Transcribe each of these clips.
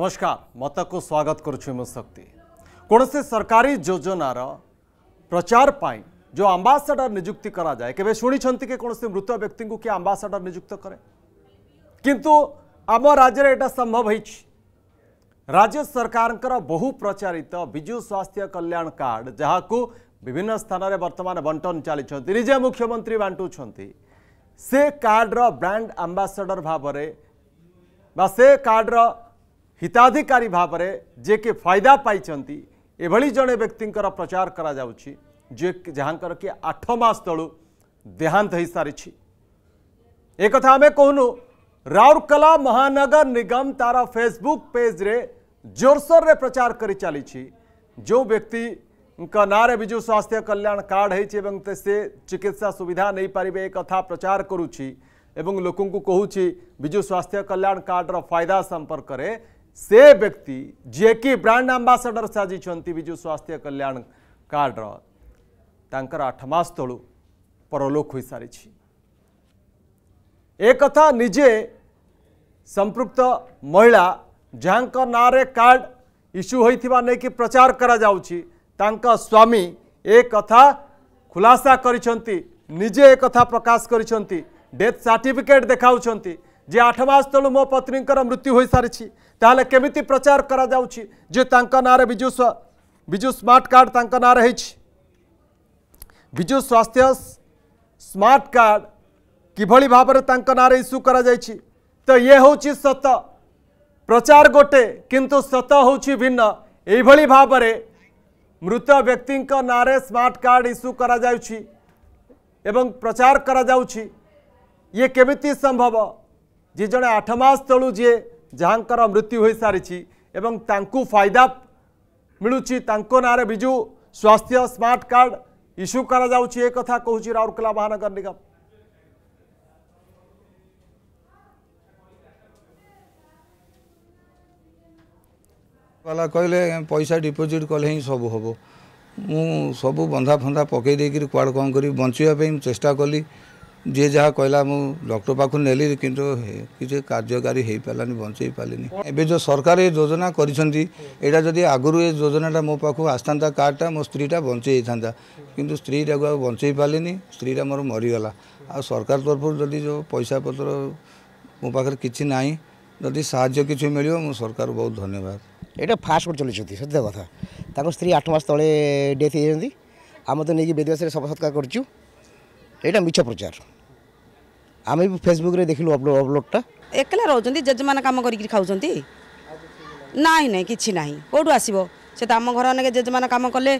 नमस्कार मत को स्वागत शक्ति कौन से सरकारी योजनार प्रचार पर जो आंबासाडर निजुक्ति करा जाए के शुणी कि कौन से मृत व्यक्ति को किए आंबासाडर निजुक्त करे किंतु आम राज्य संभव है राज्य सरकार बहु प्रचारित विजु स्वास्थ्य कल्याण कार्ड जहाँ को विभिन्न स्थान में बर्तमान बंटन चली निजे मुख्यमंत्री बांटुंट से कार्डर ब्रांड आंबासाडर भाव से कार्डर हिताधिकारी भाव में जे कि फायदा पाई एभली जड़े व्यक्ति प्रचार करा आठ मस तलु देहांत हो सारी एक आम कहूनु राउरकला महानगर निगम तार फेसबुक पेज रे जोरसोर रे प्रचार कर चली जो व्यक्ति ना विजु स्वास्थ्य कल्याण कार्ड हो चिकित्सा सुविधा नहीं पारे एक प्रचार करुच्ची लोक कहूँ विजु स्वास्थ्य कल्याण कार्डर फायदा संपर्क से व्यक्ति जिकि ब्रांड आंबासाडर साजिंट विजु स्वास्थ्य कल्याण कार्डर ତାଙ୍କର ଆଠ ମାସ ତଳୁ ପରଲୋକ ହୋଇସାରିଛି ଏ କଥା ନିଜେ ସମ୍ପୃକ୍ତ ମହିଳା ଯାହାଙ୍କ ନାଁରେ କାର୍ଡ଼ ଇସ୍ୟୁ ହୋଇଥିବା ନେଇକି ପ୍ରଚାର କରାଯାଉଛି ତାଙ୍କ ସ୍ୱାମୀ ଏ କଥା ଖୁଲାସା କରିଛନ୍ତି ନିଜେ ଏ କଥା ପ୍ରକାଶ କରିଛନ୍ତି ଡେଥ୍ ସାର୍ଟିଫିକେଟ୍ ଦେଖାଉଛନ୍ତି जे आठ मस तलु मो पत्नी मृत्यु हो सारी तेल केमी प्रचार कराऊ विजु विजु स्मार्ट कार्ड विजु स्वास्थ्य स्मार्ट कार्ड किभली भाव में इस्यू कर तो ये हूँ सत प्रचार गोटे किंतु सत हूँ भिन्न ये मृत व्यक्ति ना स्मार्ट कार्ड इस्यू करा प्रचार करा ये केमी संभव যে জনে আঠ মাস তলু যে যাঙ্কর মৃত্যু হয়ে সারিছি এবং তাঁকু ফাইদা মিলুচি তাঁক নাঁরে বিজু স্বাস্থ্য স্মার্ট কার্ড ইস্যু করা যাচ্ছে এ কথা কুচি রাউরকেলা মহানগর নিগম কহলে পয়সা ডিপোজিট কলে হি সব হব মু ମୁଁ বন্ধা ফন্ধা পকাই দিয়ে কুয়াড় কম করি বঞ্চাই চেষ্টা কলি ଯିଏ ଯାହା କହିଲା ମୁଁ ଡକ୍ଟର ପାଖକୁ ନେଲି କିନ୍ତୁ କିଛି କାର୍ଯ୍ୟକାରୀ ହେଇପାରିଲାନି ବଞ୍ଚେଇ ପାରିଲିନି ଏବେ ଯେଉଁ ସରକାର ଏ ଯୋଜନା କରିଛନ୍ତି ଏଇଟା ଯଦି ଆଗରୁ ଏ ଯୋଜନାଟା ମୋ ପାଖକୁ ଆସିଥାନ୍ତା କାର୍ଡ଼ଟା ମୋ ସ୍ତ୍ରୀଟା ବଞ୍ଚେଇ ହେଇଥାନ୍ତା କିନ୍ତୁ ସ୍ତ୍ରୀଟାକୁ ଆଉ ବଞ୍ଚେଇ ପାରିଲିନି ସ୍ତ୍ରୀଟା ମୋର ମରିଗଲା ଆଉ ସରକାର ତରଫରୁ ଯଦି ଯେଉଁ ପଇସା ପତ୍ର ମୋ ପାଖରେ କିଛି ନାହିଁ ଯଦି ସାହାଯ୍ୟ କିଛି ମିଳିବ ମୁଁ ସରକାର ବହୁତ ଧନ୍ୟବାଦ ଏଇଟା ଫାଷ୍ଟ ଗୋଟେ ଚଲେଇଛନ୍ତି ସତ୍ୟ କଥା ତାଙ୍କ ସ୍ତ୍ରୀ ଆଠ ମାସ ତଳେ ଡେଥ୍ ହେଇଛନ୍ତି ଆମେ ତ ନେଇକି ବେଦିବାସୀରେ ସଫା ସତ୍କାର କରିଛୁ এটা মিছ প্রচার আমি ফেসবুকরে দেখিলু অপলোড অপলোডটা একলা রহুচন্তি জেজেমানে কাম করিকি খাউচন্তি নাই নাই কিছু নাই কোটু আসিব সে তো আমার ঘর অনেক জেজেমানে কাম কলে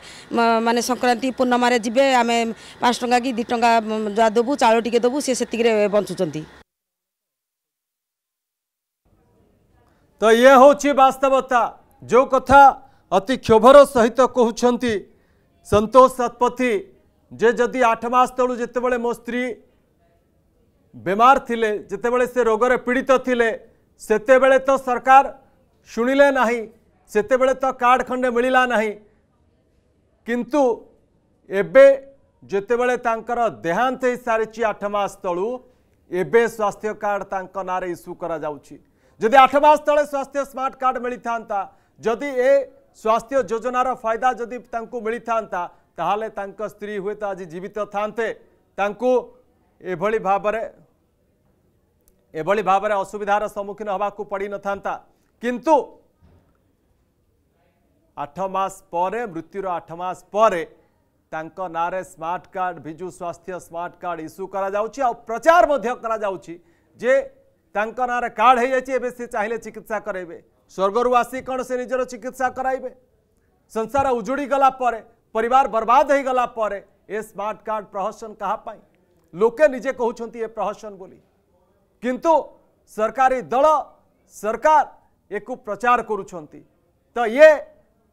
মানে সংক্রান্তি পূর্ণিমার যাবে আমি পাঁচ টঙ্কা কি দুই টঙ্কা যা দেবু চাউল টিকে দেবু সে সেতিকরে বঞ্চুচন্তি তো ইয়ে হচ্ছে বাস্তবতা যে কথা অতি ক্ষোভর সহিত কুমার সন্তোষ শতপথী ଯେ ଯଦି ଆଠ ମାସ ତଳୁ ଯେତେବେଳେ ମୋ ସ୍ତ୍ରୀ ବେମାର ଥିଲେ ଯେତେବେଳେ ସେ ରୋଗରେ ପୀଡ଼ିତ ଥିଲେ ସେତେବେଳେ ତ ସରକାର ଶୁଣିଲେ ନାହିଁ ସେତେବେଳେ ତ କାର୍ଡ଼ ଖଣ୍ଡେ ମିଳିଲା ନାହିଁ କିନ୍ତୁ ଏବେ ଯେତେବେଳେ ତାଙ୍କର ଦେହାନ୍ତ ହୋଇସାରିଛି ଆଠ ମାସ ତଳୁ ଏବେ ସ୍ୱାସ୍ଥ୍ୟ କାର୍ଡ଼ ତାଙ୍କ ନାଁରେ ଇସ୍ୟୁ କରାଯାଉଛି ଯଦି ଆଠ ମାସ ତଳେ ସ୍ୱାସ୍ଥ୍ୟ ସ୍ମାର୍ଟ କାର୍ଡ଼ ମିଳିଥାନ୍ତା ଯଦି ଏ ସ୍ୱାସ୍ଥ୍ୟ ଯୋଜନାର ଫାଇଦା ଯଦି ତାଙ୍କୁ ମିଳିଥାନ୍ତା ତାହେଲେ ତାଙ୍କ ସ୍ତ୍ରୀ ହୁଏତ ଆଜି ଜୀବିତ ଥାନ୍ତେ ତାଙ୍କୁ ଏଭଳି ଭାବରେ ଏଭଳି ଭାବରେ ଅସୁବିଧାର ସମ୍ମୁଖୀନ ହେବାକୁ ପଡ଼ିନଥାନ୍ତା କିନ୍ତୁ ଆଠ ମାସ ପରେ ମୃତ୍ୟୁର ଆଠ ମାସ ପରେ ତାଙ୍କ ନାଁରେ ସ୍ମାର୍ଟ କାର୍ଡ଼ ବିଜୁ ସ୍ୱାସ୍ଥ୍ୟ ସ୍ମାର୍ଟ କାର୍ଡ଼ ଇସ୍ୟୁ କରାଯାଉଛି ଆଉ ପ୍ରଚାର ମଧ୍ୟ କରାଯାଉଛି ଯେ ତାଙ୍କ ନାଁରେ କାର୍ଡ଼ ହେଇଯାଇଛି ଏବେ ସେ ଚାହିଁଲେ ଚିକିତ୍ସା କରାଇବେ ସ୍ୱର୍ଗରୁ ଆସି କ'ଣ ସେ ନିଜର ଚିକିତ୍ସା କରାଇବେ ସଂସାର ଉଜୁଡ଼ି ଗଲା ପରେ परिवार बर्बाद हो गला ए स्मार्ट कार्ड प्रहसन का लोके निजे कहते प्रहसन बोली किंतु सरकारी दल सरकार एक प्रचार कर तो ये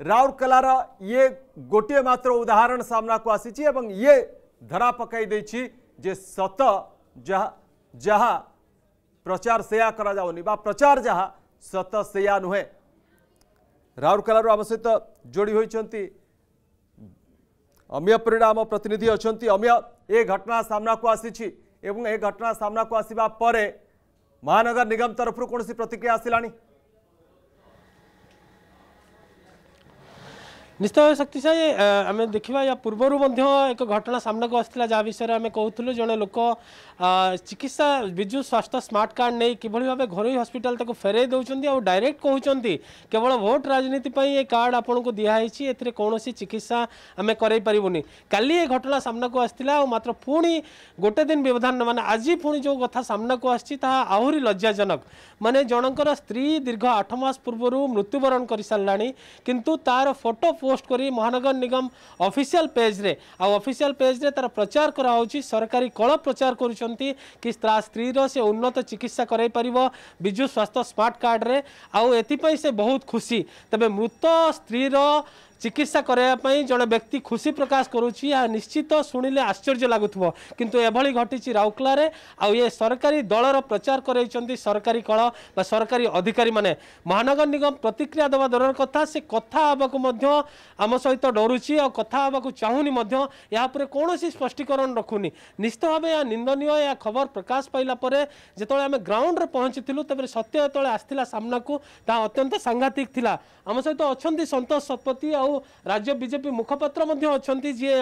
राउरकेलार ये गोटे मात्र उदाहरण सामना को आसी ये धरा पकई जे सत जहा जहा प्रचार से प्रचार जहा सत से नुहे राउरकेलार आम सहित जोड़ी होती ଅମିୟ ପରିଡ଼ା ଆମ ପ୍ରତିନିଧି ଅଛନ୍ତି ଅମିୟ ଏ ଘଟଣା ସାମ୍ନାକୁ ଆସିଛି ଏବଂ ଏ ଘଟଣା ସାମ୍ନାକୁ ଆସିବା ପରେ ମହାନଗର ନିଗମ ତରଫରୁ କୌଣସି ପ୍ରତିକ୍ରିୟା ଆସିଲାଣି निश्चय शक्ति साई आम देखा या पूर्वर मध्य एक घटना सामना को आसाला जहाँ विषय आम कहूँ जड़े लोक चिकित्सा विजु स्वास्थ्य स्मार्ट कार्ड नहीं किभली भाव घर हस्पिटाल फेरे दौरान और डायरेक्ट कहते केवल भोट राजनीति ये कार्ड आपको दिहाई एथेर कौन चिकित्सा आम करूनि का घटना सामना को आसला और मात्र पुणी गोटे दिन व्यवधान मान आज पुणी जो कथा सामना को आहरी लज्जाजनक मानने जनकर स्त्री दीर्घ आठ मस पूर्व मृत्युवरण कर सारा कि तार फोटो ପୋଷ୍ଟ କରି ମହାନଗର ନିଗମ ଅଫିସିଆଲ ପେଜ୍ରେ ଆଉ ଅଫିସିଆଲ ପେଜ୍ରେ ତାର ପ୍ରଚାର କରାହେଉଛି ସରକାରୀ କଳ ପ୍ରଚାର କରୁଛନ୍ତି କି ତା ସ୍ତ୍ରୀର ସେ ଉନ୍ନତ ଚିକିତ୍ସା କରାଇ ପାରିବ ବିଜୁ ସ୍ୱାସ୍ଥ୍ୟ ସ୍ମାର୍ଟ କାର୍ଡ଼ରେ ଆଉ ଏଥିପାଇଁ ସେ ବହୁତ ଖୁସି ତେବେ ମୃତ ସ୍ତ୍ରୀର ଚିକିତ୍ସା କରାଇବା ପାଇଁ ଜଣେ ବ୍ୟକ୍ତି ଖୁସି ପ୍ରକାଶ କରୁଛି ଏହା ନିଶ୍ଚିତ ଶୁଣିଲେ ଆଶ୍ଚର୍ଯ୍ୟ ଲାଗୁଥିବ କିନ୍ତୁ ଏଭଳି ଘଟିଛି ରାଉରକେଲାରେ ଆଉ ଏ ସରକାରୀ ଦଳର ପ୍ରଚାର କରାଇଛନ୍ତି ସରକାରୀ କଳ ବା ସରକାରୀ ଅଧିକାରୀମାନେ ମହାନଗର ନିଗମ ପ୍ରତିକ୍ରିୟା ଦେବା ଦରକାର କଥା ସେ କଥା ହେବାକୁ ମଧ୍ୟ ଆମ ସହିତ ଡରୁଛି ଆଉ କଥା ହେବାକୁ ଚାହୁଁନି ମଧ୍ୟ ଏହା ଉପରେ କୌଣସି ସ୍ପଷ୍ଟୀକରଣ ରଖୁନି ନିଶ୍ଚିତ ଭାବେ ଏହା ନିନ୍ଦନୀୟ ଏହା ଖବର ପ୍ରକାଶ ପାଇଲା ପରେ ଯେତେବେଳେ ଆମେ ଗ୍ରାଉଣ୍ଡରେ ପହଞ୍ଚିଥିଲୁ ତେବେ ସତ୍ୟ ଯେତେବେଳେ ଆସିଥିଲା ସାମ୍ନାକୁ ତାହା ଅତ୍ୟନ୍ତ ସାଂଘାତିକ ଥିଲା ଆମ ସହିତ ଅଛନ୍ତି ସନ୍ତୋଷ ଶତପଥୀ ଆଉ राज्य ବିଜେପି ମୁଖପାତ୍ର ମଧ୍ୟ ଅଛନ୍ତି ଯିଏ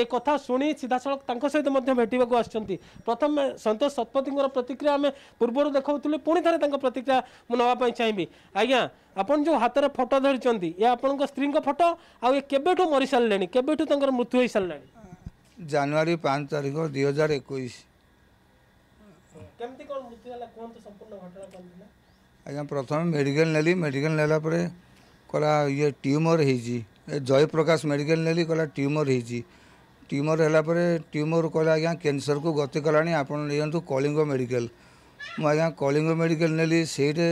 ଏ କଥା ଶୁଣି ସିଧାସଳଖ ତାଙ୍କ ସହିତ ମଧ୍ୟ ଭେଟିବାକୁ ଆସିଛନ୍ତି ପ୍ରଥମେ ସନ୍ତୋଷ ଶତପଥୀଙ୍କର ପ୍ରତିକ୍ରିୟା ଆମେ ପୂର୍ବରୁ ଦେଖାଉଥିଲେ ପୁଣି ଥରେ ତାଙ୍କ ପ୍ରତିକ୍ରିୟା ମୁଁ ନେବା ପାଇଁ ଚାହିଁବି ଆଜ୍ଞା ଆପଣ ଯେଉଁ ହାତରେ ଫଟୋ ଧରିଛନ୍ତି ଏ ଆପଣଙ୍କ ସ୍ତ୍ରୀଙ୍କ ଫଟୋ ଆଉ ଏ କେବେଠୁ ମରିସାରିଲେଣି କେବେଠୁ ତାଙ୍କର ମୃତ୍ୟୁ ହୋଇସାରିଲାଣି ଜାନୁଆରୀ ପାଞ୍ଚ ତାରିଖ ଦୁଇ ହଜାର ଏକୋଇଶ କେମିତି କ'ଣ ମୃତ୍ୟୁ ହେଲା କୁହନ୍ତୁ ସମ୍ପୂର୍ଣ୍ଣ ଘଟଣା କ'ଣ ଥିଲା ଆଜ୍ଞା ପ୍ରଥମେ ମେଡ଼ିକାଲ ନେଲି ମେଡ଼ିକାଲ ନେଲା ପରେ কলা ইয়ে টিউমর হয়েছি জয়প্রকাশ মেডিকাল নেলি কলা টিউমর হয়েছি টিউমর ହେଲା ପରେ ଟ୍ୟୁମର୍ କହିଲେ ଆଜ୍ଞା କ୍ୟାନ୍ସରକୁ ଗତି କଲାଣି ଆପଣ ନିଅନ୍ତୁ କଳିଙ୍ଗ ମେଡ଼ିକାଲ ମୁଁ ଆଜ୍ଞା କଳିଙ୍ଗ ମେଡ଼ିକାଲ ନେଲି ସେଇଠି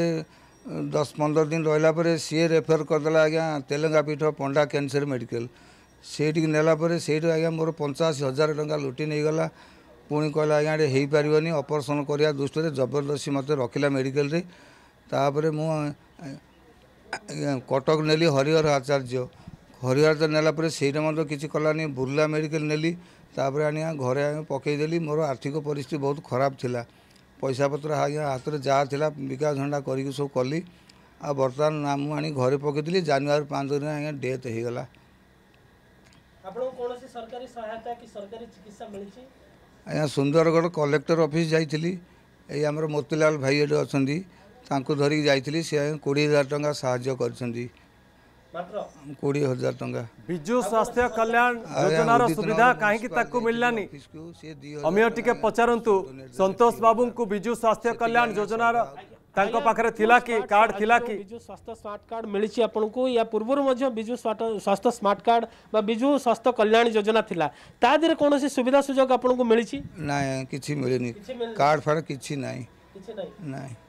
ଦଶ ପନ୍ଦର ଦିନ ରହିଲା ପରେ ସିଏ ରେଫର କରିଦେଲା ଆଜ୍ଞା ତେଲେଙ୍ଗା ପୀଠ ପଣ୍ଡା କ୍ୟାନ୍ସର ମେଡ଼ିକାଲ ସେଇଠିକି ନେଲା ପରେ ସେଇଠୁ ଆଜ୍ଞା ମୋର ପଞ୍ଚାଅଶୀ ହଜାର ଟଙ୍କା ଲୁଟି ନେଇଗଲା ପୁଣି କହିଲା ଆଜ୍ଞା ଏଠି ହେଇପାରିବନି ଅପରେସନ୍ କରିବା ଦୃଷ୍ଟିରେ ଜବରଦସ୍ତି ମୋତେ ରଖିଲା ମେଡ଼ିକାଲରେ ତାପରେ ମୁଁ কটক নেলি হরিহর আচার্য হরিহর আচার্য নেলা পরে সেইটা মধ্যে কিছু কলানি বুর্লা মেডিকেল নেলি তাপরে আনি ঘরে আমি পকাই পকাইদেলি মোর আর্থিক পরিস্থিতি বহু খারাপ লা পয়সাপত্র আজ্ঞা হাতে যা লা বিকা ঝণ্ডা করি সব কলি আর বর্তমান না মু আনি ঘরে পকাই দিলি জানুয়ারি পাঁচ দিন আজ্ঞা ডেথ হয়ে হয়েগলা আজ্ঞা সুন্দরগড় কলেক্টর অফিস যাই এই আমার মতিলাল ভাই এটি অনেক ତାଙ୍କୁ ଧରିକି ଯାଇଥିଲି ସେ କୋଡ଼ିଏ ହଜାର ଟଙ୍କା ସାହାଯ୍ୟ କରିଛନ୍ତି କୋଡ଼ିଏ ହଜାର ଟଙ୍କା ବିଜୁ ସ୍ୱାସ୍ଥ୍ୟ କଲ୍ୟାଣ ଯୋଜନାର ସୁବିଧା କାହିଁକି ତାକୁ ମିଳିଲାନି ଅମୀୟ ଟିକେ ପଚାରନ୍ତୁ ସନ୍ତୋଷ ବାବୁଙ୍କୁ ବିଜୁ ସ୍ୱାସ୍ଥ୍ୟ କଲ୍ୟାଣ ଯୋଜନାର ତାଙ୍କ ପାଖରେ ଥିଲା କି କାର୍ଡ ଥିଲା କି ବିଜୁ ସ୍ୱାସ୍ଥ୍ୟ ସ୍ମାର୍ଟ କାର୍ଡ ମିଳିଛି ଆପଣଙ୍କୁ ୟା ପୂର୍ବରୁ ମଧ୍ୟ ବିଜୁ ସ୍ୱାସ୍ଥ୍ୟ ସ୍ମାର୍ଟ କାର୍ଡ ବା ବିଜୁ ସ୍ୱାସ୍ଥ୍ୟ କଲ୍ୟାଣ ଯୋଜନା ଥିଲା ତା ଦେହରେ କୌଣସି ସୁବିଧା ସୁଯୋଗ ଆପଣଙ୍କୁ ମିଳିଛି ନାଇଁ କିଛି ମିଳିନି କାର୍ଡ ଫାର୍ଡ କିଛି ନାହିଁ କିଛି ନାହିଁ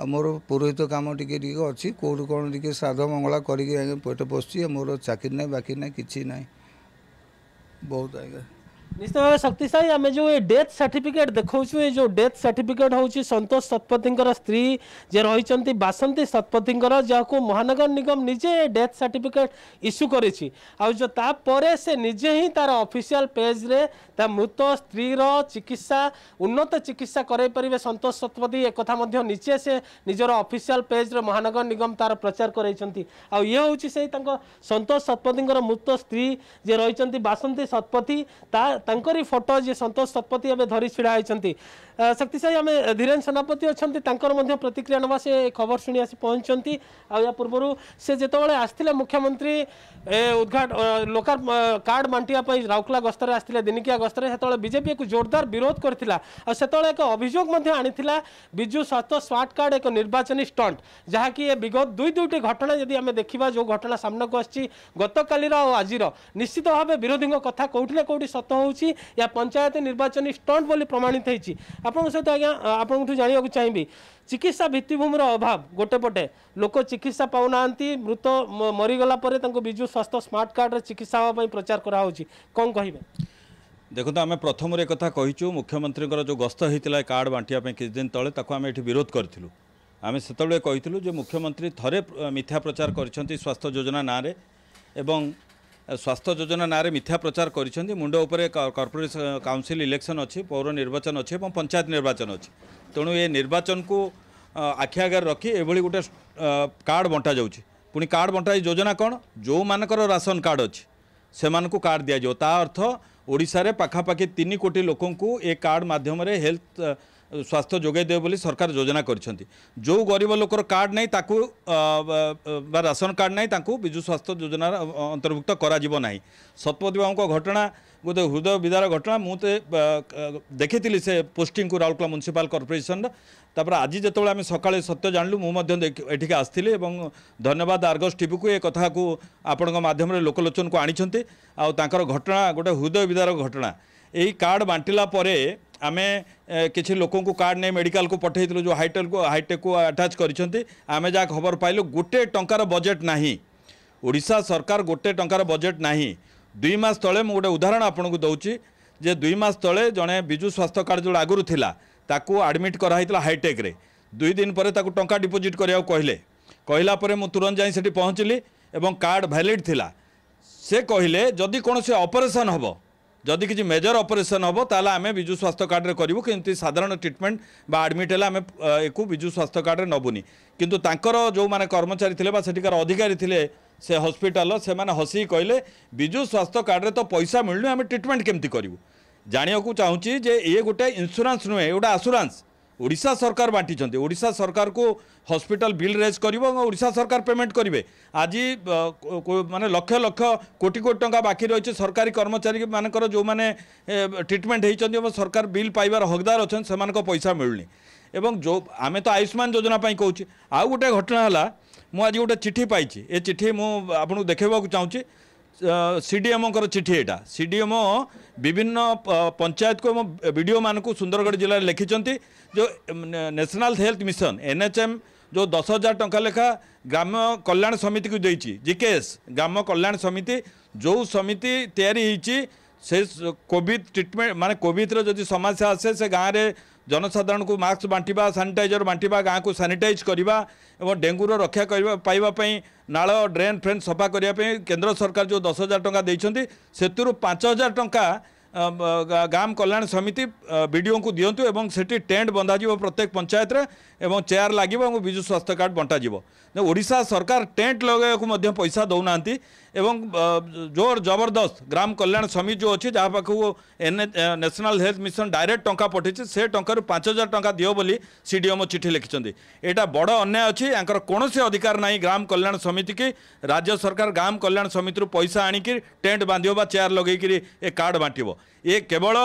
ଆଉ ମୋର ପୁରୋହିତ କାମ ଟିକେ ଟିକେ ଅଛି କେଉଁଠୁ କ'ଣ ଟିକେ ଶ୍ରାଦ୍ଧ ମଙ୍ଗଳା କରିକି ଆଜ୍ଞା ପେଟ ପୋଷୁଛି ଆଉ ମୋର ଚାକିରି ନାହିଁ ବାକି ନାହିଁ କିଛି ନାହିଁ ବହୁତ ଆଜ୍ଞା নিশ্চয় ভাবে শক্তিশালী আমি যে ডেথ সার্টিফিকেট দেখাউছু এই যে ডেথ সার্টিফিকেট হচ্ছে সন্তোষ শতপথীঙ্কর স্ত্রী যে রয়েছেন বাসন্তী শতপথীঙ্কর যা মহানগর নিগম নিজে ডেথ সার্টিফিকেট ইস্যু করেছি আপরে সে নিজে হি তার অফিসিয়াল পেজরে তা মৃত স্ত্রীর চিকিৎসা উন্নত চিকিৎসা করাই পারে সন্তোষ শতপথী একথা নিজে সে নিজের অফিসিয়াল পেজরে মহানগর নিগম তার প্রচার করাইছেন আয়ে হচ্ছে সেই তাঙ্ক সন্তোষ শতপথীঙ্কর মৃত স্ত্রী যে রয়েছেন বাসন্তী শতপথী তা ही फोटो जी सतोष शतपति धरी छिड़ाई शक्ति साई आम धीरेन्द्र सेनापति अच्छा प्रतिक्रिया ना से खबर शुणी आसी पहुँचती आ पूर्व से जोबले आसते मुख्यमंत्री उद्घाट लोकार कार्ड बांटापी राउकला गस्तर आसते दिनिकिया गस्तर से बजेपी एक जोरदार विरोध करता आते एक अभोग आनी विजु स्वास्थ्य स्वाट कार्ड एक निर्वाचन स्टंट जहाँकि विगत दुई दुईट घटना जदि आम देखा जो घटना सामना को आत काली आज निश्चित भाव विरोधी कथ कौटे कौटी सत हो ହେଉଛି या ପଞ୍ଚାୟତ ନିର୍ବାଚନୀ ଷ୍ଟଣ୍ଟ ବୋଲି ପ୍ରମାଣିତ ହୋଇଛି ଆପଣଙ୍କ ସହିତ ଆଜ୍ଞା ଆପଣଙ୍କଠୁ ଜାଣିବାକୁ ଚାହିଁବି ଚିକିତ୍ସା ଭିତ୍ତିଭୂମିର ଅଭାବ ଗୋଟେ ପଟେ ଲୋକ ଚିକିତ୍ସା ପାଉନାହାନ୍ତି ମୃତ ମରିଗଲା ପରେ ତାଙ୍କୁ ବିଜୁ ସ୍ୱାସ୍ଥ୍ୟ ସ୍ମାର୍ଟ କାର୍ଡ଼ରେ ଚିକିତ୍ସା ହେବା ପାଇଁ ପ୍ରଚାର କରାହେଉଛି କ'ଣ କହିବେ ଦେଖନ୍ତୁ ଆମେ ପ୍ରଥମରେ କଥା କହିଛୁ ମୁଖ୍ୟମନ୍ତ୍ରୀଙ୍କର ଯେଉଁ ଗସ୍ତ ହୋଇଥିଲା କାର୍ଡ଼ ବାଣ୍ଟିବା ପାଇଁ କିଛି ଦିନ ତଳେ ତାକୁ ଆମେ ଏଠି ବିରୋଧ କରିଥିଲୁ ଆମେ ସେତେବେଳେ କହିଥିଲୁ ଯେ ମୁଖ୍ୟମନ୍ତ୍ରୀ ଥରେ ମିଥ୍ୟା ପ୍ରଚାର କରିଛନ୍ତି ସ୍ୱାସ୍ଥ୍ୟ ଯୋଜନା ନାଁରେ ଏବଂ ସ୍ୱାସ୍ଥ୍ୟ ଯୋଜନା ନାଁରେ ମିଥ୍ୟା ପ୍ରଚାର କରିଛନ୍ତି ମୁଣ୍ଡ ଉପରେ କର୍ପୋରେଟ୍ କାଉନସିଲ୍ ଇଲେକ୍ସନ୍ ଅଛି ପୌର ନିର୍ବାଚନ ଅଛି ଏବଂ ପଞ୍ଚାୟତ ନିର୍ବାଚନ ଅଛି ତେଣୁ ଏ ନିର୍ବାଚନକୁ ଆଖି ଆଗରେ ରଖି ଏଭଳି ଗୋଟେ କାର୍ଡ଼ ବଣ୍ଟାଯାଉଛି ପୁଣି କାର୍ଡ଼ ବଣ୍ଟା ଯୋଜନା କ'ଣ ଯେଉଁମାନଙ୍କର ରାସନ କାର୍ଡ଼ ଅଛି ସେମାନଙ୍କୁ କାର୍ଡ଼ ଦିଆଯିବ ତା ଅର୍ଥ ଓଡ଼ିଶାରେ ପାଖାପାଖି ତିନି କୋଟି ଲୋକଙ୍କୁ ଏ କାର୍ଡ଼ ମାଧ୍ୟମରେ ହେଲ୍ଥ ସ୍ୱାସ୍ଥ୍ୟ ଯୋଗାଇ ଦେବେ ବୋଲି ସରକାର ଯୋଜନା କରିଛନ୍ତି ଯେଉଁ ଗରିବ ଲୋକର କାର୍ଡ଼ ନାହିଁ ତାକୁ ବା ରାସନ କାର୍ଡ଼ ନାହିଁ ତାଙ୍କୁ ବିଜୁ ସ୍ୱାସ୍ଥ୍ୟ ଯୋଜନାର ଅନ୍ତର୍ଭୁକ୍ତ କରାଯିବ ନାହିଁ ଶତପଥୀ ବାବୁଙ୍କ ଘଟଣା ଗୋଟେ ହୃଦୟ ବିଦାର ଘଟଣା ମୁଁ ତ ଦେଖିଥିଲି ସେ ପୋଷ୍ଟିଂକୁ ରାଉରକେଲା ମ୍ୟୁନିସିପାଲ କର୍ପୋରେସନର ତାପରେ ଆଜି ଯେତେବେଳେ ଆମେ ସକାଳେ ସତ୍ୟ ଜାଣିଲୁ ମୁଁ ମଧ୍ୟ ଏଠିକି ଆସିଥିଲି ଏବଂ ଧନ୍ୟବାଦ ଆର୍ଗସ୍ ଟିଭିକୁ ଏ କଥାକୁ ଆପଣଙ୍କ ମାଧ୍ୟମରେ ଲୋକଲୋଚନକୁ ଆଣିଛନ୍ତି ଆଉ ତାଙ୍କର ଘଟଣା ଗୋଟେ ହୃଦୟ ବିଦାର ଘଟଣା ଏହି କାର୍ଡ଼ ବାଣ୍ଟିଲା ପରେ ଆମେ କିଛି ଲୋକଙ୍କୁ କାର୍ଡ଼ ନେଇ ମେଡ଼ିକାଲକୁ ପଠାଇଥିଲୁ ଯେଉଁ ହାଇଟେଲକୁ ହାଇଟେକ୍କୁ ଆଟାଚ୍ କରିଛନ୍ତି ଆମେ ଯାହା ଖବର ପାଇଲୁ ଗୋଟେ ଟଙ୍କାର ବଜେଟ୍ ନାହିଁ ଓଡ଼ିଶା ସରକାର ଗୋଟେ ଟଙ୍କାର ବଜେଟ୍ ନାହିଁ ଦୁଇ ମାସ ତଳେ ମୁଁ ଗୋଟେ ଉଦାହରଣ ଆପଣଙ୍କୁ ଦେଉଛି ଯେ ଦୁଇ ମାସ ତଳେ ଜଣେ ବିଜୁ ସ୍ୱାସ୍ଥ୍ୟ କାର୍ଡ଼ ଯେଉଁ ଆଗରୁ ଥିଲା ତାକୁ ଆଡ଼ମିଟ୍ କରାହେଇଥିଲା ହାଇଟେକ୍ରେ ଦୁଇ ଦିନ ପରେ ତାକୁ ଟଙ୍କା ଡିପୋଜିଟ୍ କରିବାକୁ କହିଲେ କହିଲା ପରେ ମୁଁ ତୁରନ୍ତ ଯାଇ ସେଠି ପହଞ୍ଚିଲି ଏବଂ କାର୍ଡ଼ ଭ୍ୟାଲିଡ଼୍ ଥିଲା ସେ କହିଲେ ଯଦି କୌଣସି ଅପରେସନ୍ ହେବ जदि किसी मेजर अपरेसन हम ताला आम विजु स्वास्थ्य कार्ड करूँ कि साधारण ट्रिटमेंट आडमिट है आम एक विजु स्वास्थ्य कार्ड में नबुनी कितु तांकर जो मैंने कर्मचारी थे सेठिकार अधिकारी थे से हस्पिटाल से मैंने हसी कहले विजु स्वास्थ्य कार्ड में तो पैसा मिलूनी आम ट्रिटमेंट केमती करूँ जाना चाहूँ जे ये गोटे इन्सुरांस नुहे गोटे आसुरांस ଓଡ଼ିଶା ସରକାର ବାଣ୍ଟିଛନ୍ତି ଓଡ଼ିଶା ସରକାରକୁ ହସ୍ପିଟାଲ ବିଲ୍ ରେଜ୍ କରିବ ଏବଂ ଓଡ଼ିଶା ସରକାର ପେମେଣ୍ଟ କରିବେ ଆଜି ମାନେ ଲକ୍ଷ ଲକ୍ଷ କୋଟି କୋଟି ଟଙ୍କା ବାକି ରହିଛି ସରକାରୀ କର୍ମଚାରୀମାନଙ୍କର ଯେଉଁମାନେ ଟ୍ରିଟମେଣ୍ଟ ହୋଇଛନ୍ତି ଏବଂ ସରକାର ବିଲ୍ ପାଇବାର ହକଦାର ଅଛନ୍ତି ସେମାନଙ୍କ ପଇସା ମିଳୁନି ଏବଂ ଯେଉଁ ଆମେ ତ ଆୟୁଷ୍ମାନ ଯୋଜନା ପାଇଁ କହୁଛେ ଆଉ ଗୋଟେ ଘଟଣା ହେଲା ମୁଁ ଆଜି ଗୋଟେ ଚିଠି ପାଇଛି ଏ ଚିଠି ମୁଁ ଆପଣଙ୍କୁ ଦେଖାଇବାକୁ ଚାହୁଁଛି ସିଡିଏମ୍ଓଙ୍କର ଚିଠି ଏଇଟା ସିଡିଏମ୍ଓ ବିଭିନ୍ନ ପଞ୍ଚାୟତକୁ ଏବଂ ବିଡ଼ିଓମାନଙ୍କୁ ସୁନ୍ଦରଗଡ଼ ଜିଲ୍ଲାରେ ଲେଖିଛନ୍ତି ଯେଉଁ ନ୍ୟାସନାଲ୍ ହେଲ୍ଥ ମିଶନ ଏନ୍ଏଚ୍ଏମ୍ ଯେଉଁ ଦଶ ହଜାର ଟଙ୍କା ଲେଖା ଗ୍ରାମ କଲ୍ୟାଣ ସମିତିକୁ ଦେଇଛି ଜିକେଏସ୍ ଗ୍ରାମ କଲ୍ୟାଣ ସମିତି ଯେଉଁ ସମିତି ତିଆରି ହେଇଛି ସେ କୋଭିଡ଼ ଟ୍ରିଟମେଣ୍ଟ ମାନେ କୋଭିଡ଼ର ଯଦି ସମସ୍ୟା ଆସେ ସେ ଗାଁରେ ଜନସାଧାରଣଙ୍କୁ ମାସ୍କ ବାଣ୍ଟିବା ସାନିଟାଇଜର ବାଣ୍ଟିବା ଗାଁକୁ ସାନିଟାଇଜ୍ କରିବା ଏବଂ ଡେଙ୍ଗୁର ରକ୍ଷା କରିବା ପାଇବା ପାଇଁ ନାଳ ଡ୍ରେନ୍ ଫ୍ରେନ୍ ସଫା କରିବା ପାଇଁ କେନ୍ଦ୍ର ସରକାର ଯେଉଁ ଦଶ ହଜାର ଟଙ୍କା ଦେଇଛନ୍ତି ସେଥିରୁ ପାଞ୍ଚ ହଜାର ଟଙ୍କା ଗାମ କଲ୍ୟାଣ ସମିତି ବିଡ଼ିଓଙ୍କୁ ଦିଅନ୍ତୁ ଏବଂ ସେଠି ଟେଣ୍ଟ ବନ୍ଧାଯିବ ପ୍ରତ୍ୟେକ ପଞ୍ଚାୟତରେ ଏବଂ ଚେୟାର ଲାଗିବ ଏବଂ ବିଜୁ ସ୍ୱାସ୍ଥ୍ୟ କାର୍ଡ଼ ବଣ୍ଟାଯିବ ଓଡ଼ିଶା ସରକାର ଟେଣ୍ଟ ଲଗାଇବାକୁ ମଧ୍ୟ ପଇସା ଦେଉନାହାନ୍ତି एवं जोर जबरदस्त ग्राम कल्याण समिति जो अच्छी जहाँ पाक एन नेशनल हेल्थ मिशन डायरेक्ट टाँह पठे से टकर पांच हजार टाँह दिव बोली सीडीएमओ चिठी लिखिं यहाँ बड़ अन्याय अच्छी कौन से अधिकार ना ग्राम कल्याण समिति की राज्य सरकार ग्राम कल्याण समिति पैसा आणिकी टेन्ट बांधव चेयर लगे कार्ड बांट ये केवल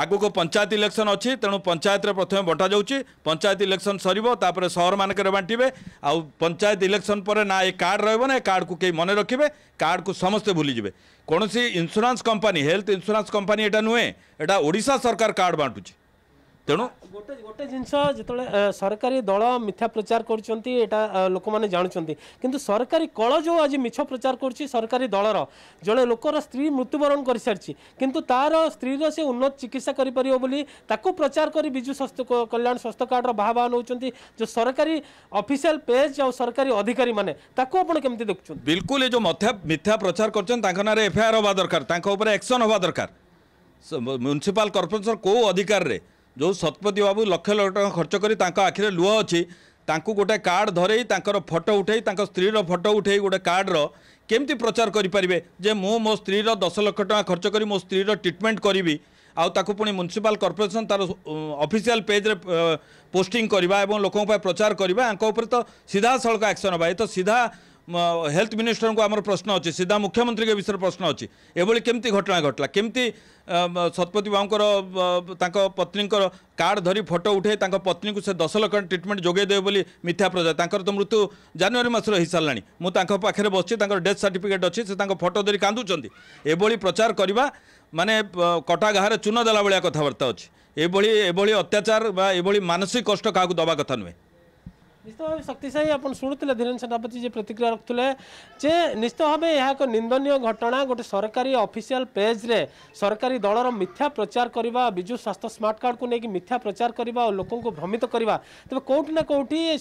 ଆଗକୁ ପଞ୍ଚାୟତ ଇଲେକ୍ସନ୍ ଅଛି ତେଣୁ ପଞ୍ଚାୟତରେ ପ୍ରଥମେ ବଟାଯାଉଛି ପଞ୍ଚାୟତ ଇଲେକ୍ସନ୍ ସରିବ ତାପରେ ସହରମାନଙ୍କରେ ବାଣ୍ଟିବେ ଆଉ ପଞ୍ଚାୟତ ଇଲେକ୍ସନ୍ ପରେ ନା ଏ କାର୍ଡ଼ ରହିବ ନା ଏ କାର୍ଡ଼କୁ କେହି ମନେ ରଖିବେ କାର୍ଡ଼କୁ ସମସ୍ତେ ଭୁଲିଯିବେ କୌଣସି insurance company health insurance company ଏଇଟା ନୁହେଁ ଏଇଟା ଓଡ଼ିଶା ସରକାର କାର୍ଡ଼ ବାଣ୍ଟୁଛି ତେଣୁ ଗୋଟେ ଗୋଟେ ଜିନିଷ ଯେତେବେଳେ ସରକାରୀ ଦଳ ମିଥ୍ୟା ପ୍ରଚାର କରୁଛନ୍ତି ଏଇଟା ଲୋକମାନେ ଜାଣୁଛନ୍ତି କିନ୍ତୁ ସରକାରୀ କଳ ଯେଉଁ ଆଜି ମିଛ ପ୍ରଚାର କରୁଛି ସରକାରୀ ଦଳର ଜଣେ ଲୋକର ସ୍ତ୍ରୀ ମୃତ୍ୟୁବରଣ କରିସାରିଛି କିନ୍ତୁ ତାର ସ୍ତ୍ରୀର ସେ ଉନ୍ନତ ଚିକିତ୍ସା କରିପାରିବ ବୋଲି ତାକୁ ପ୍ରଚାର କରି ବିଜୁ ସ୍ୱାସ୍ଥ୍ୟ କଲ୍ୟାଣ ସ୍ୱାସ୍ଥ୍ୟ କାର୍ଡ଼ର ବାହାବାହା ନେଉଛନ୍ତି ଯେଉଁ ସରକାରୀ ଅଫିସିଆଲ ପେଜ୍ ଆଉ ସରକାରୀ ଅଧିକାରୀମାନେ ତାକୁ ଆପଣ କେମିତି ଦେଖୁଛନ୍ତି ବିଲକୁଲ ଏ ଯେଉଁ ମଥ୍ୟା ମିଥ୍ୟା ପ୍ରଚାର କରୁଛନ୍ତି ତାଙ୍କ ନାଁରେ ଏଫଆଇଆର୍ ହେବା ଦରକାର ତାଙ୍କ ଉପରେ ଆକ୍ସନ୍ ହେବା ଦରକାର ମ୍ୟୁନିସିପାଲ କର୍ପୋରେସନ କେଉଁ ଅଧିକାରରେ ଯେଉଁ ସତପତି ବାବୁ ଲକ୍ଷ ଲକ୍ଷ ଟଙ୍କା ଖର୍ଚ୍ଚ କରି ତାଙ୍କ ଆଖିରେ ଲୁହ ଅଛି ତାଙ୍କୁ ଗୋଟେ କାର୍ଡ଼ ଧରେଇ ତାଙ୍କର ଫଟୋ ଉଠେଇ ତାଙ୍କ ସ୍ତ୍ରୀର ଫଟୋ ଉଠେଇ ଗୋଟେ କାର୍ଡ଼ର କେମିତି ପ୍ରଚାର କରିପାରିବେ ଯେ ମୁଁ ମୋ ସ୍ତ୍ରୀର ଦଶ ଲକ୍ଷ ଟଙ୍କା ଖର୍ଚ୍ଚ କରି ମୋ ସ୍ତ୍ରୀର ଟ୍ରିଟମେଣ୍ଟ କରିବି ଆଉ ତାକୁ ପୁଣି ମ୍ୟୁନିସିପାଲ କର୍ପୋରେସନ ତାର ଅଫିସିଆଲ ପେଜ୍ରେ ପୋଷ୍ଟିଂ କରିବା ଏବଂ ଲୋକଙ୍କ ପାଇଁ ପ୍ରଚାର କରିବା ଆଙ୍କ ଉପରେ ତ ସିଧାସଳଖ ଆକ୍ସନ୍ ହେବା ଏ ତ ସିଧା हेल्थ को आम प्रश्न सिधा मुख्यमन्त्री विषय प्रश्न अच्छु एभली केमि घटना घटला केमि शतपथी बाबुको पत्नी कार्ड धरि फोटो उठे त पत्नीको दस लक्ष ट्रिटमेन्ट जोगैदे बोली मिथ्या प्रजातर त मृत्यु जानुवरी मासर हैसार महाले बसिर डेथ सर्टिफिकेट अस् फोटो धरी काँदुन्छ एभरि प्रचार कि मे कटा गाह्रो चुना देला भिया कथाबर्ताभीभ अत्याचार बा एभरि मानसिक कष्ट कहाँको दबा कथा नुहेँ निश्चित भाव शक्ति साई आप शुणुते धीरेन सेनापति जी प्रतिक्रिया रखुले जे निश्चित भाव यह एक निंदन घटना गोटे सरकारी ऑफिशियल पेज रे सरकारी दल मिथ्या प्रचार करवा विजु स्वास्थ्य स्मार्ट कार्ड को लेकिन मिथ्या प्रचार करवा और लोकं भ्रमित करने तेज कौटिना कौटि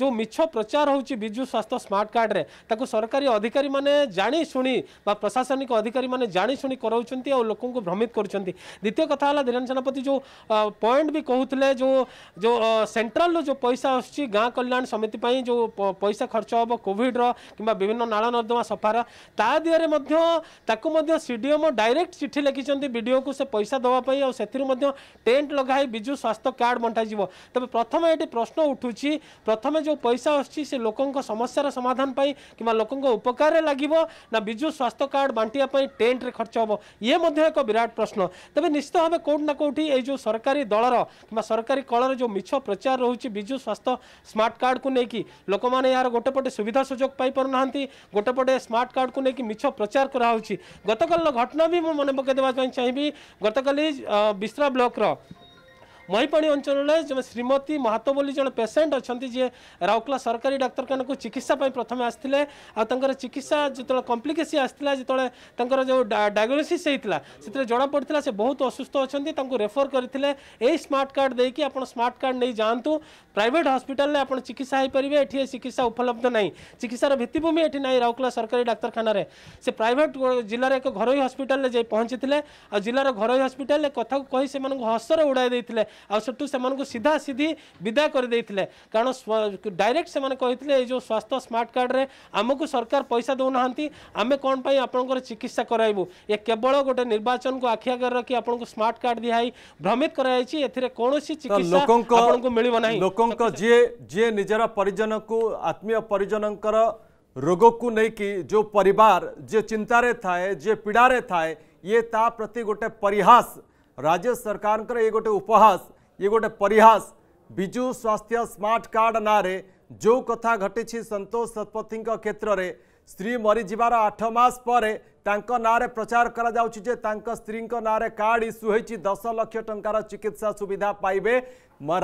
जो मिछ प्रचार होजु स्वास्थ्य स्मार्ट कार्ड में सरकारी अधिकारी मैंने जाशु प्रशासनिक अधिकारी मैंने जाशु कराऊँ और लोक भ्रमित कर द्वितीय कथ है धीरेन सेनापति जो पॉइंट भी कहते जो जो सेट्राल जो पैसा आस गाँ কল্যাণ সমিতি পাই যে পয়সা খরচ হব কোভিডর কিংবা বিভিন্ন নাল নর্দমা সফার তা দিহরে তাকে সিডিএম ডাইরেক্ট চিঠি লিখিছেন বিডিওকে সে পয়সা দেওয়া ସେଥିରୁ ମଧ୍ୟ ଟେଣ୍ଟ ଲଗାଇ ବିଜୁ ସ୍ୱାସ୍ଥ୍ୟ କାର୍ଡ଼ ବଣ୍ଟାଯିବ ତେବେ ପ୍ରଥମେ ଏଠି ପ୍ରଶ୍ନ ଉଠୁଛି ପ୍ରଥମେ ଯେଉଁ ପଇସା ଆସୁଛି ସେ ଲୋକଙ୍କ ସମସ୍ୟାର ସମାଧାନ ପାଇଁ କିମ୍ବା ଲୋକଙ୍କ ଉପକାରରେ ଲାଗିବ ନା ବିଜୁ ସ୍ୱାସ୍ଥ୍ୟ କାର୍ଡ଼ ବାଣ୍ଟିବା ପାଇଁ ଟେଣ୍ଟରେ ଖର୍ଚ୍ଚ ହେବ ଇଏ ମଧ୍ୟ ଏକ ବିରାଟ ପ୍ରଶ୍ନ ତେବେ ନିଶ୍ଚିତ ଭାବେ କେଉଁଠି ନା କେଉଁଠି ଏଇ ଯେଉଁ ସରକାରୀ ଦଳର କିମ୍ବା ସରକାରୀ କଳର ଯେଉଁ ମିଛ ପ୍ରଚାର ରହୁଛି ବିଜୁ ସ୍ୱାସ୍ଥ୍ୟ ସ୍ମାର୍ଟ ସ୍ମାର୍ଟ କାର୍ଡ଼କୁ ନେଇକି ଲୋକମାନେ ଏହାର ଗୋଟେ ପଟେ ସୁବିଧା ସୁଯୋଗ ପାଇପାରୁନାହାନ୍ତି ଗୋଟେ ପଟେ ସ୍ମାର୍ଟ କାର୍ଡ଼କୁ ନେଇକି ମିଛ ପ୍ରଚାର କରାହେଉଛି ଗତକାଲିର ଘଟଣା ବି ମୁଁ ମନେ ପକାଇଦେବା ପାଇଁ ଚାହିଁବି ଗତକାଲି ବିଶ୍ରା ବ୍ଲକର मईपाणी अंचल में जो श्रीमती महातो बोली जो पेसेंट अच्छा जी राउरकला सरकारी डाक्तखाना को चिकित्सापी प्रथम आसते आर चिकित्सा जो कम्प्लिकेस आसला जो जो डायग्नोसीस होता से जना पड़ता से बहुत असुस्थ अच्छा रेफर करते स्मार्ट कार्ड दे कि आप स्मार्ट कार्ड नहीं जातु प्राइट हस्पिटाल आप चिकित्सा हो पारे ये चिकित्सा उपलब्ध ना चिकित्सार भित्तिमि ये ना राउरकला सरकारी डाक्तखाना से प्राइट जिले में एक घर हस्पिटाल जाए पहुंची थे आ जिलार घर हस्पिटाल कथ कही से हसर उड़ाई देते हैं आठ से सीधा सीधी विदा करदे कारण डायरेक्ट से जो स्वास्थ्य स्मार्ट कार्ड में आमको सरकार पैसा दौना आम कौन पर आपंकर चिकित्सा कराइबू ये केवल गोटे निर्वाचन को आखि आगे रखी आपको स्मार्ट कार्ड दिहाई भ्रमित कराई लोक जी परिजन को आत्मीय परिजन रोग को लेकिन जो परिवार जे चिंतार थाए जे पीड़ार थाए ये ता प्रति गोटे परिहास राज्य सरकार ये गोटे उपहास ये गोटे परिहास ବିଜୁ ସ୍ୱାସ୍ଥ୍ୟ ସ୍ମାର୍ଟ କାର୍ଡ଼ ନାଁରେ ଯେଉଁ କଥା ଘଟିଛି ସନ୍ତୋଷ ଶତପଥୀଙ୍କ କ୍ଷେତ୍ରରେ ସ୍ତ୍ରୀ ମରିଯିବାର ଆଠ ମାସ ପରେ ତାଙ୍କ ନାଁରେ ପ୍ରଚାର କରାଯାଉଛି ଯେ ତାଙ୍କ ସ୍ତ୍ରୀଙ୍କ ନାଁରେ କାର୍ଡ଼ ଇସ୍ୟୁ ହୋଇଛି ଦଶ ଲକ୍ଷ ଟଙ୍କାର ଚିକିତ୍ସା ସୁବିଧା ପାଇବେ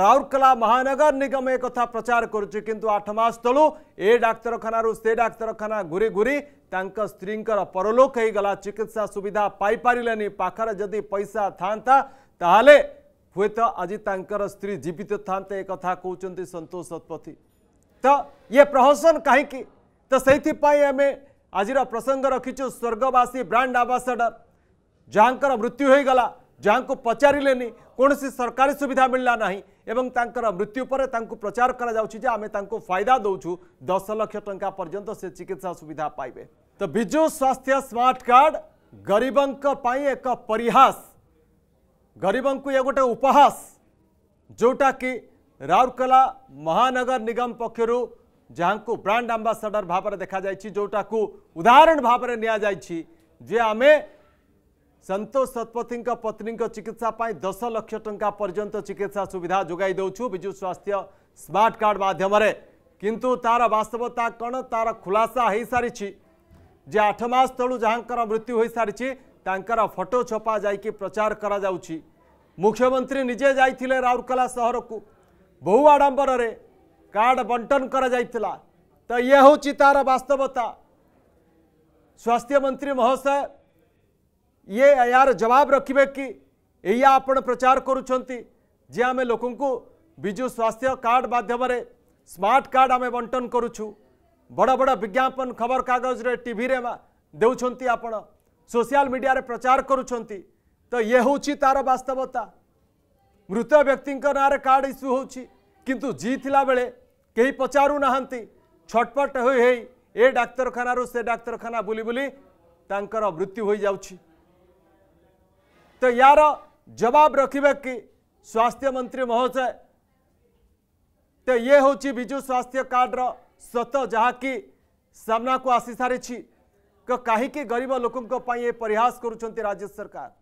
ରାଉରକେଲା ମହାନଗର ନିଗମ କଥା ପ୍ରଚାର କରୁଛି କିନ୍ତୁ ଆଠ ମାସ ତଳୁ ଏ ଡାକ୍ତରଖାନାରୁ ସେ ଡାକ୍ତରଖାନା ଘୁରି ଘୁରି ତାଙ୍କ ସ୍ତ୍ରୀଙ୍କର ପରଲୋକ ହୋଇଗଲା ଚିକିତ୍ସା ସୁବିଧା ପାଇପାରିଲେନି ପାଖରେ ଯଦି ପଇସା ଥାଆନ୍ତା ତାହେଲେ हुए तो आज तर स्त्री जीवित था एक कहते सतोष शतपथी तो ये प्रहसन कहीं तो से आम आज प्रसंग रखीचु स्वर्गवासी ब्रांड आंबासडर जहाँ मृत्यु हो गला जहाँ को पचारे कौन सी सरकारी सुविधा मिलला ना एवं मृत्यु पर प्रचार कराऊँ फायदा दौ दस लक्ष टा पर्यंत से चिकित्सा सुविधा पाए तो विजु स्वास्थ्य स्मार्ट कार्ड गरीबों पर एक परिहास गरीब को ये गोटे उपहास जोटा कि राउरकेला महानगर निगम पक्षर जहाँ को ब्रांड आंबासाडर भाव में देखा जोटा को उदाहरण भाव में नि आम सतोष शतपथी पत्नी चिकित्सापी दस लक्ष टा पर्यंत चिकित्सा सुविधा जोगाई दौ विजु स्वास्थ्य स्मार्ट कार्ड मध्यम किंतु तार वास्तवता कौन तार खुलासा हो सारी जे आठ मस तलू जहाँ मृत्यु हो सारी फटो छपा जा प्रचार कर मुख्यमंत्री निजे जा राउरकला सहर को बहु आडंबर में कार्ड बंटन कर तो ये हूँ तार वास्तवता स्वास्थ्य मंत्री महोदय ये यार जवाब रखिए कि या आप प्रचार करुंज आम लोक विजु स्वास्थ्य कार्ड मध्यम स्मार्ट कार्ड आम बंटन करुचु बड़ बड़ विज्ञापन खबरकगज टी देखते आपड़ सोशल मीडिया प्रचार कर तो ये हूँ तार बास्तवता मृत व्यक्ति ना कार्ड इश्यू हो जी बेले कहीं पचारू ना छटपट हो ए से डाक्तखाना बुली बुली मृत्यु हो जा तो यार जवाब रखे कि स्वास्थ्य मंत्री महोदय तो ये हूँ विजु स्वास्थ्य कार्डर सत जहाँकि सामना को आसी सारी कहीं गरीब लोकों परिहास कर राज्य सरकार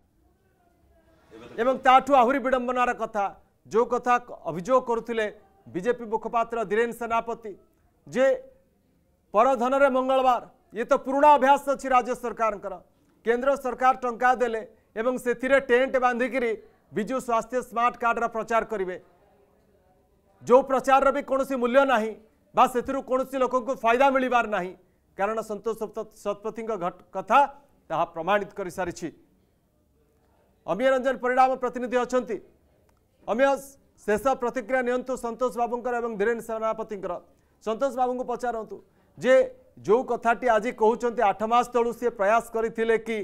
एवं आहरी विडम्बनार कथा जो कथा अभोग करुले बीजेपी मुखपात्र धीरेन सेनापति जे परधन मंगलवार ये तो पुराणा अभ्यास अच्छी राज्य सरकार केन्द्र सरकार टंका दे टेट टेन्ट बांधिक विजु स्वास्थ्य स्मार्ट कार्डर प्रचार करे जो प्रचार भी कौन मूल्य ना से कौन लोक फायदा मिल पार कारण सतोष शतपथी कथा ता प्रमाणित कर सारी अमीय रंजन पिड़ा आम प्रतिनिधि अच्छा अमीय शेष प्रतिक्रिया निोष बाबूंर और धीरेन सेनापति सतोष बाबू को पचारत जे जो कथाटी आज कहते आठ मस तलु सी प्रयास करते कि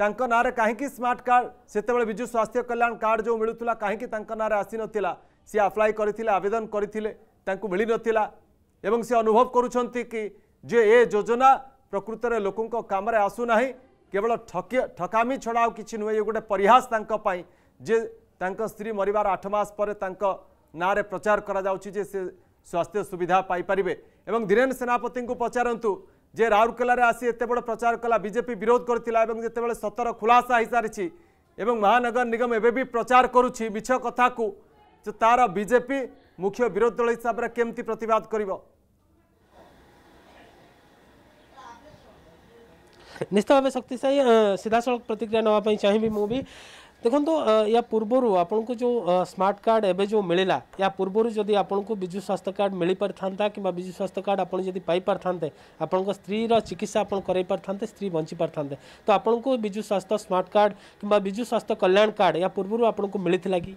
कहीं स्मार्ट कार्ड से विजु स्वास्थ्य कल्याण कार्ड जो मिलूला कहीं ना आसी ना सी आप्लाय करते आवेदन करें मिल ना এবং সে অনুভব করুଛନ୍ତି কি যে এ যোজনা প্রকৃতরে লোক কামরে আসু না কেবল ঠকি ঠকামি ছড়া আর কিছু নুয়ে গোটে পরিহাস তাঁপাই যে তাঁক স্ত্রী মরবার আট মাস পরে তাঁক না প্রচার করা যাচ্ছে যে সে স্বাস্থ্য সুবিধা পাইপারে এবং ধীরেন সেনাপতি পচারতু যে রাউরকেলার আসি এত বড় প্রচার কলা বিজেপি বিরোধ করে এবং যেতবে সতর খুলাসা হয়ে সারিছে এবং মহানগর নিগম এবে প্রচার করুছি মিছ কথা তার বিজেপি मुख्य विरोधी दल हिसाब से कमी प्रतवाद कर निश्चित भाव शक्तिशाही सीधासल प्रतिक्रिया नापी चाहिए मुझे देखो तो या पूर्व आपण जो स्मार्ट कार्ड एवं जो मिलला या पूर्व जदि आपको विजु स्वास्थ्य कार्ड मिल पार था किजु स्वास्थ्य कार्ड आपड़ी पाई थाते आपण स्त्री चिकित्सा आप कर पारे स्त्री बंची पारे तो आपको विजु स्वास्थ्य स्मार्ट कार्ड किजु स्वास्थ्य कल्याण कार्ड या पूर्व आपको मिलता कि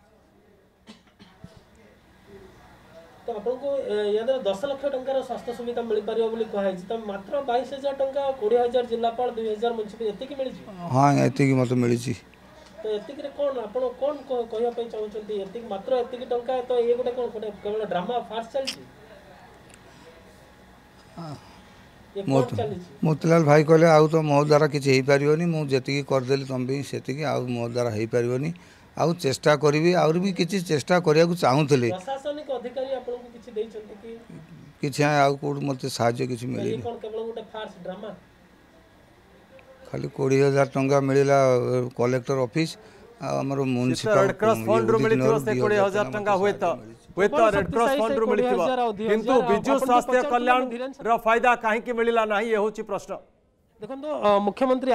ତ ଆପଣଙ୍କୁ ଏହାଦ୍ୱାରା ଦଶ ଲକ୍ଷ ଟଙ୍କାର ସ୍ୱାସ୍ଥ୍ୟ ସୁବିଧା ମିଳିପାରିବ ବୋଲି କୁହାଯାଇଛି ତ ମାତ୍ର ବାଇଶ ହଜାର ଟଙ୍କା କୋଡ଼ିଏ ହଜାର ଜିଲ୍ଲାପାଳ ଦୁଇ ହଜାର ମ୍ୟୁନିସିପାଲ ଏତିକି ମିଳିଛି ହଁ ଏତିକି ମୋତେ ମିଳିଛି ତ ଏତିକିରେ କ'ଣ ଆପଣ କ'ଣ କହିବା ପାଇଁ ଚାହୁଁଛନ୍ତି ଏତିକି ମାତ୍ର ଏତିକି ଟଙ୍କା ତ ଇଏ ଗୋଟେ କ'ଣ ଗୋଟେ କେବଳ ଡ୍ରାମା ଫାଷ୍ଟ ଚାଲିଛି ମୋତିଲାଲ ଭାଇ କହିଲେ ଆଉ ତ ମୋ ଦ୍ୱାରା କିଛି ହେଇପାରିବନି ମୁଁ ଯେତିକି କରିଦେଲି ତୁମ ପାଇଁ ସେତିକି ଆଉ ମୋ ଦ୍ୱାରା ହେଇପାରିବନି ଆଉ ଚେଷ୍ଟା କରିବି ଆହୁରି ବି କିଛି ଚେଷ୍ଟା କରିବାକୁ ଚାହୁଁଥିଲି ପ୍ରଶାସନିକ ଅଧିକାର खाली कोड़ी हजार टाइम मिलला कलेक्टर अफिस मुख्यमंत्री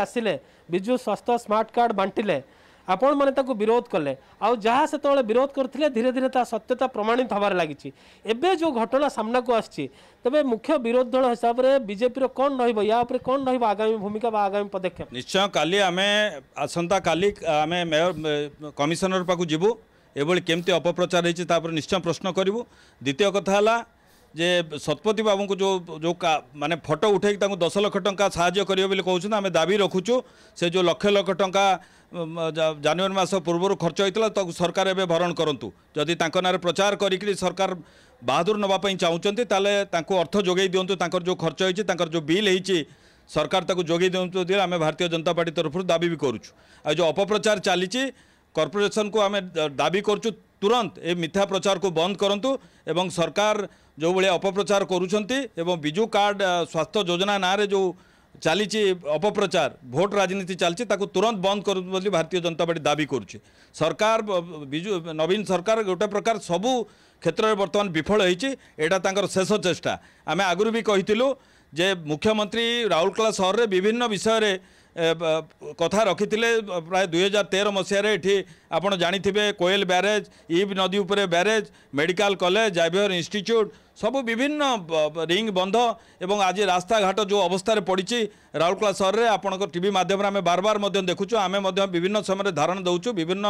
आसिले विजु स्वास्थ्य स्मार्ट कार्ड बांटिले ଆପଣମାନେ ତାକୁ ବିରୋଧ କଲେ ଆଉ ଯାହା ସେତେବେଳେ ବିରୋଧ କରିଥିଲେ ଧୀରେ ଧୀରେ ତା ସତ୍ୟତା ପ୍ରମାଣିତ ହେବାରେ ଲାଗିଛି ଏବେ ଯେଉଁ ଘଟଣା ସାମ୍ନାକୁ ଆସିଛି ତେବେ ମୁଖ୍ୟ ବିରୋଧୀ ଦଳ ହିସାବରେ ବିଜେପିର କ'ଣ ରହିବ ୟା ଉପରେ କ'ଣ ରହିବ ଆଗାମୀ ଭୂମିକା ବା ଆଗାମୀ ପଦକ୍ଷେପ ନିଶ୍ଚୟ କାଲି ଆମେ ଆସନ୍ତାକାଲି ଆମେ ମେୟର କମିଶନର ପାଖକୁ ଯିବୁ ଏଭଳି କେମିତି ଅପପ୍ରଚାର ହେଇଛି ତାପରେ ନିଶ୍ଚୟ ପ୍ରଶ୍ନ କରିବୁ ଦ୍ୱିତୀୟ କଥା ହେଲା ଯେ ଶତପଥୀ ବାବୁଙ୍କୁ ଯେଉଁ ଯେଉଁ ମାନେ ଫଟୋ ଉଠାଇକି ତାଙ୍କୁ ଦଶ ଲକ୍ଷ ଟଙ୍କା ସାହାଯ୍ୟ କରିବେ ବୋଲି କହୁଛନ୍ତି ଆମେ ଦାବି ରଖୁଛୁ ସେ ଯେଉଁ ଲକ୍ଷ ଲକ୍ଷ ଟଙ୍କା ଜାନୁଆରୀ ମାସ ପୂର୍ବରୁ ଖର୍ଚ୍ଚ ହୋଇଥିଲା ତାକୁ ସରକାର ଏବେ ଭରଣ କରନ୍ତୁ ଯଦି ତାଙ୍କ ନାଁରେ ପ୍ରଚାର କରିକିରି ସରକାର ବାହାଦୁର ନେବା ପାଇଁ ଚାହୁଁଛନ୍ତି ତାହେଲେ ତାଙ୍କୁ ଅର୍ଥ ଯୋଗାଇ ଦିଅନ୍ତୁ ତାଙ୍କର ଯେଉଁ ଖର୍ଚ୍ଚ ହୋଇଛି ତାଙ୍କର ଯେଉଁ ବିଲ୍ ହୋଇଛି ସରକାର ତାକୁ ଯୋଗାଇ ଦିଅନ୍ତୁ ବୋଲି ଆମେ ଭାରତୀୟ ଜନତା ପାର୍ଟି ତରଫରୁ ଦାବି ବି କରୁଛୁ ଆଉ ଯେଉଁ ଅପପ୍ରଚାର ଚାଲିଛି କର୍ପୋରେସନକୁ ଆମେ ଦାବି କରୁଛୁ ତୁରନ୍ତ ଏ ମିଥ୍ୟା ପ୍ରଚାରକୁ ବନ୍ଦ କରନ୍ତୁ ଏବଂ ସରକାର ଯେଉଁଭଳିଆ ଅପପ୍ରଚାର କରୁଛନ୍ତି ଏବଂ ବିଜୁ କାର୍ଡ଼ ସ୍ୱାସ୍ଥ୍ୟ ଯୋଜନା ନାଁରେ ଯେଉଁ ଚାଲିଛି ଅପପ୍ରଚାର ଭୋଟ ରାଜନୀତି ଚାଲିଛି ତାକୁ ତୁରନ୍ତ ବନ୍ଦ କରନ୍ତୁ ବୋଲି ଭାରତୀୟ ଜନତା ପାର୍ଟି ଦାବି କରୁଛି ସରକାର ବିଜୁ ନବୀନ ସରକାର ଗୋଟେ ପ୍ରକାର ସବୁ କ୍ଷେତ୍ରରେ ବର୍ତ୍ତମାନ ବିଫଳ ହୋଇଛି ଏଇଟା ତାଙ୍କର ଶେଷ ଚେଷ୍ଟା ଆମେ ଆଗରୁ ବି କହିଥିଲୁ ଯେ ମୁଖ୍ୟମନ୍ତ୍ରୀ ରାଉରକେଲା ସହରରେ ବିଭିନ୍ନ ବିଷୟରେ কথা রকিলে প্রায় দুই হাজার তের মশায় এটি আপনার জাঁথিবে কোয়েল ব্যারেজ ইব নদী উপরে barrage medical college Xavier institute ସବୁ ବିଭିନ୍ନ ରିଙ୍ଗ ବନ୍ଧ ଏବଂ ଆଜି ରାସ୍ତାଘାଟ ଯେଉଁ ଅବସ୍ଥାରେ ପଡ଼ିଛି ରାଉରକେଲା ସହରରେ ଆପଣଙ୍କ ଟିଭି ମାଧ୍ୟମରେ ଆମେ ବାରବାର ମଧ୍ୟ ଦେଖୁଛୁ ଆମେ ମଧ୍ୟ ବିଭିନ୍ନ ସମୟରେ ଧାରଣା ଦେଉଛୁ ବିଭିନ୍ନ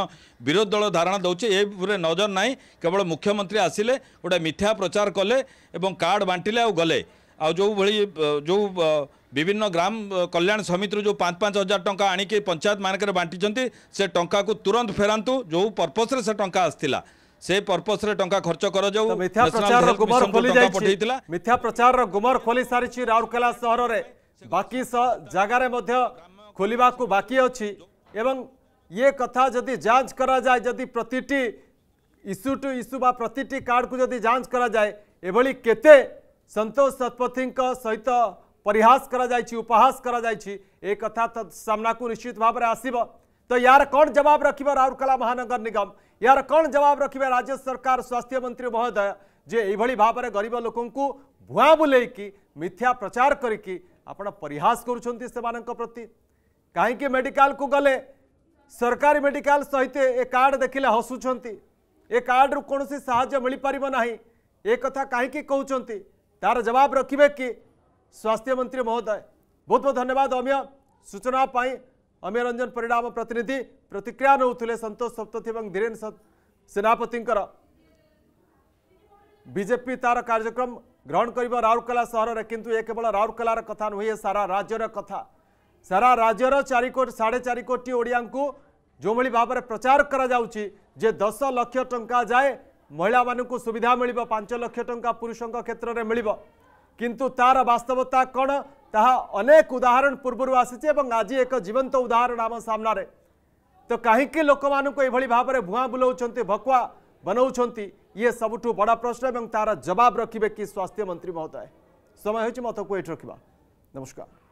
ବିରୋଧୀ ଦଳ ଧାରଣା ଦେଉଛି ଏ ଉପରେ ନଜର ନାହିଁ କେବଳ ମୁଖ୍ୟମନ୍ତ୍ରୀ ଆସିଲେ ଗୋଟେ ମିଥ୍ୟା ପ୍ରଚାର କଲେ ଏବଂ କାର୍ଡ଼ ବାଣ୍ଟିଲେ ଆଉ ଗଲେ आउली जो विभिन्न ग्राम कल्याण समिति जो पाँच पाँच हजार टाँग आणिक पंचायत मानक बांटी से टाँह को तुरंत फेरातु जो पर्पस्रे से टाँह आसला से पर्पस्रे टा खर्च कर मिथ्या प्रचार गुमर खोली सारी राउरकेला सहर से बाकी जगार खोलवा बाकी अच्छी एवं ये कथा जदि जांच करा जाए जदि प्रति इश्यू टू इश्यू बा प्रति कार्ड को जदि जांच करा जाए एभली केते संतोष शतपथी सहित परिहास करा उपहास करा एक कथा तो सामना को निश्चित भाव आसब तो यार कौन जवाब रखिए राउरकला महानगर निगम यार कौन जवाब रखिए राज्य सरकार स्वास्थ्य मंत्री महोदय जे ये भाव में गरीब लोक भुआ बुले कि मिथ्या प्रचार करहास कर प्रति कहीं मेडिका को गले सरकारी मेडिका सहित ए कार्ड देखने हसुंच ए कार्ड रु कौन सा मिल पारना एक कहीं कहते तार जवाब रखिए कि स्वास्थ्य मंत्री महोदय बहुत बहुत धन्यवाद अमय सूचना अम्य रंजन पिड़ा आम प्रतिनिधि प्रतिक्रिया नौले सतोष सप्तथी और धीरेन्द्र सेनापति बीजेपी तार कार्यक्रम ग्रहण कर राउरकेला सहर में किंतु ये केवल राउरकेलार कथा नुहे सारा राज्यर कथा सारा राज्यर चार साढ़े चार कोटी ओडिया जो भाव में प्रचार करा जे दस लक्ष टा जाए महिला मान सुविधा मिल लक्ष टा पुरुषों क्षेत्र में मिल किंतु तार बास्तवता कौन ताक उदाहरण पूर्व आसी आज एक जीवंत तो उदाहरण आम सामने तो कहीं लोक मानी भाव में भुआ बुला भकुआ बनाऊंट ये सबुठ बड़ा प्रश्न और तार जवाब रखिए कि स्वास्थ्य मंत्री महोदय समय हो मत को ये रखा नमस्कार